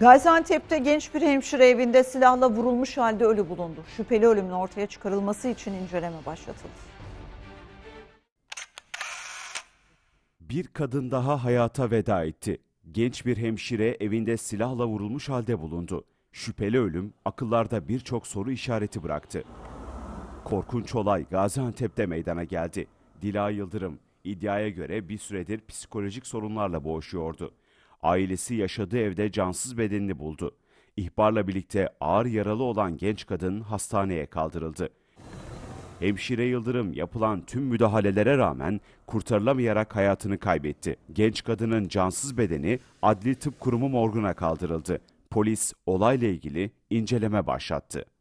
Gaziantep'te genç bir hemşire evinde silahla vurulmuş halde ölü bulundu. Şüpheli ölümün ortaya çıkarılması için inceleme başlatıldı. Bir kadın daha hayata veda etti. Genç bir hemşire evinde silahla vurulmuş halde bulundu. Şüpheli ölüm akıllarda birçok soru işareti bıraktı. Korkunç olay Gaziantep'te meydana geldi. Dila Yıldırım iddiaya göre bir süredir psikolojik sorunlarla boğuşuyordu ailesi yaşadığı evde cansız bedenini buldu. İhbarla birlikte ağır yaralı olan genç kadın hastaneye kaldırıldı. Hemşire Yıldırım yapılan tüm müdahalelere rağmen kurtarılamayarak hayatını kaybetti. Genç kadının cansız bedeni Adli Tıp Kurumu morguna kaldırıldı. Polis olayla ilgili inceleme başlattı.